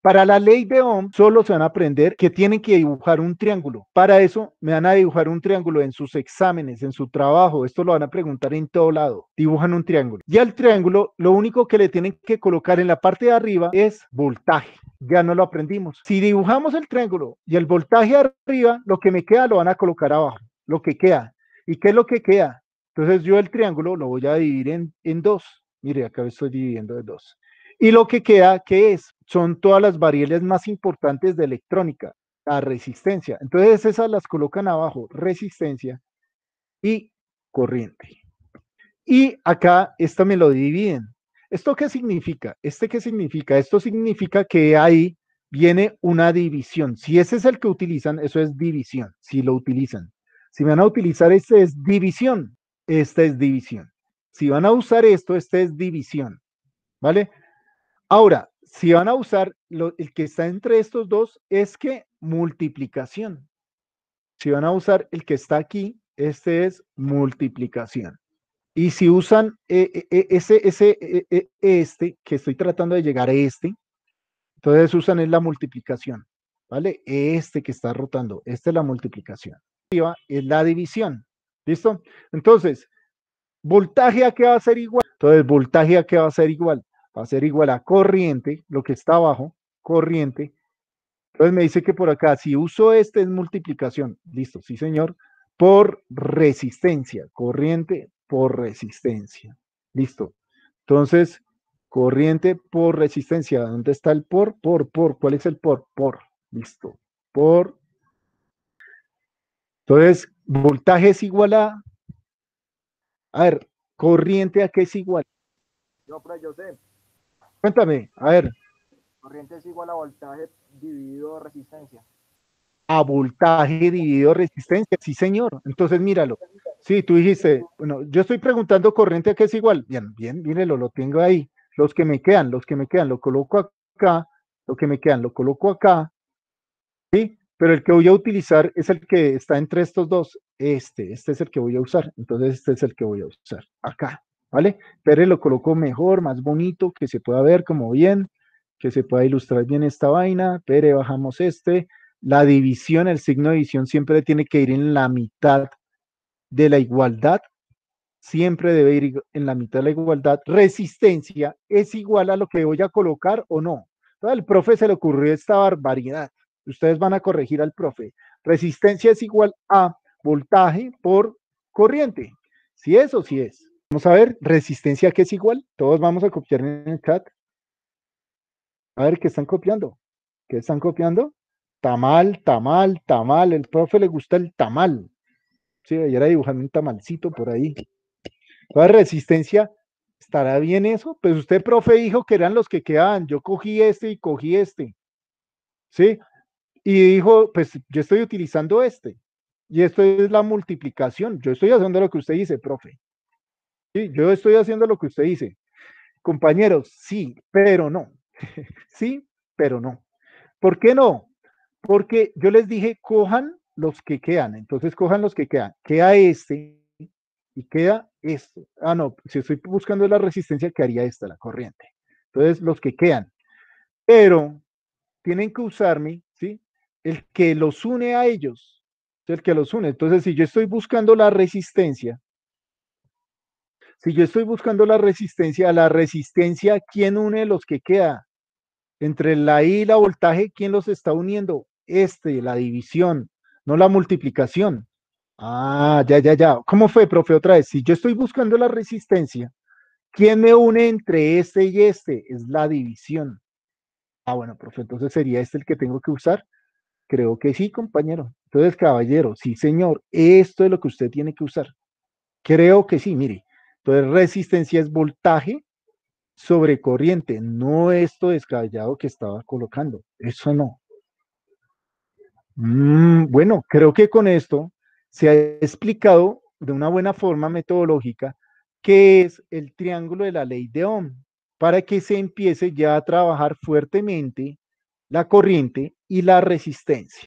Para la ley de Ohm solo se van a aprender que tienen que dibujar un triángulo. Para eso me van a dibujar un triángulo en sus exámenes, en su trabajo. Esto lo van a preguntar en todo lado. Dibujan un triángulo. Y al triángulo lo único que le tienen que colocar en la parte de arriba es voltaje. Ya no lo aprendimos. Si dibujamos el triángulo y el voltaje arriba, lo que me queda lo van a colocar abajo. Lo que queda. ¿Y qué es lo que queda? Entonces yo el triángulo lo voy a dividir en, dos. Mire, acá estoy dividiendo en dos. Y lo que queda, ¿qué es? Son todas las variables más importantes de electrónica, la resistencia. Entonces esas las colocan abajo, resistencia y corriente. Y acá esta me lo dividen. ¿Esto qué significa? ¿Este qué significa? Esto significa que ahí viene una división. Si ese es el que utilizan, eso es división, si lo utilizan. Si van a utilizar este es división, esta es división. Si van a usar esto, este es división. ¿Vale? Ahora, si van a usar, el que está entre estos dos es que multiplicación. Si van a usar el que está aquí, este es multiplicación. Y si usan eh, eh, eh, ese, ese, este, que estoy tratando de llegar a este, entonces usan es la multiplicación, ¿vale? Este que está rotando, este es la multiplicación. Es la división, ¿listo? Entonces, voltaje a qué va a ser igual. Entonces, voltaje a qué va a ser igual va a ser igual a corriente, lo que está abajo, corriente. Entonces me dice que por acá, si uso este es multiplicación, listo, sí señor, por resistencia, corriente por resistencia, listo. Entonces, corriente por resistencia, ¿dónde está el por? Por, por, ¿cuál es el por? Por, listo, por. Entonces, voltaje es igual a, a ver, corriente a qué es igual. yo sé. Cuéntame, a ver. Corriente es igual a voltaje dividido resistencia. A voltaje dividido resistencia, sí señor. Entonces míralo. Sí, tú dijiste, bueno, yo estoy preguntando corriente a qué es igual. Bien, bien, mírelo, lo tengo ahí. Los que me quedan, los que me quedan, lo coloco acá, lo que me quedan, lo coloco acá. ¿Sí? Pero el que voy a utilizar es el que está entre estos dos. Este, este es el que voy a usar. Entonces este es el que voy a usar acá. ¿vale? Pérez lo colocó mejor, más bonito, que se pueda ver como bien, que se pueda ilustrar bien esta vaina. Pérez, bajamos este. La división, el signo de división siempre tiene que ir en la mitad de la igualdad. Siempre debe ir en la mitad de la igualdad. Resistencia es igual a lo que voy a colocar o no. Entonces, al profe se le ocurrió esta barbaridad. Ustedes van a corregir al profe. Resistencia es igual a voltaje por corriente. Si es o si es. Vamos a ver, resistencia que es igual. Todos vamos a copiar en el chat. A ver, ¿qué están copiando? ¿Qué están copiando? Tamal, tamal, tamal. El profe le gusta el tamal. Sí, ayer dibujando un tamalcito por ahí. Toda resistencia, ¿estará bien eso? Pues usted, profe, dijo que eran los que quedaban. Yo cogí este y cogí este. ¿Sí? Y dijo, pues yo estoy utilizando este. Y esto es la multiplicación. Yo estoy haciendo lo que usted dice, profe yo estoy haciendo lo que usted dice. Compañeros, sí, pero no. sí, pero no. ¿Por qué no? Porque yo les dije, cojan los que quedan. Entonces, cojan los que quedan. Queda este y queda esto. Ah, no, si estoy buscando la resistencia, haría esta, la corriente. Entonces, los que quedan. Pero tienen que usarme, ¿sí? El que los une a ellos. El que los une. Entonces, si yo estoy buscando la resistencia, si yo estoy buscando la resistencia, la resistencia, ¿quién une los que queda? Entre la I y la voltaje, ¿quién los está uniendo? Este, la división, no la multiplicación. Ah, ya, ya, ya. ¿Cómo fue, profe? Otra vez, si yo estoy buscando la resistencia, ¿quién me une entre este y este? Es la división. Ah, bueno, profe, entonces sería este el que tengo que usar. Creo que sí, compañero. Entonces, caballero, sí, señor, esto es lo que usted tiene que usar. Creo que sí, mire. Entonces, resistencia es voltaje sobre corriente, no esto descabellado que estaba colocando, eso no. Mm, bueno, creo que con esto se ha explicado de una buena forma metodológica qué es el triángulo de la ley de Ohm, para que se empiece ya a trabajar fuertemente la corriente y la resistencia.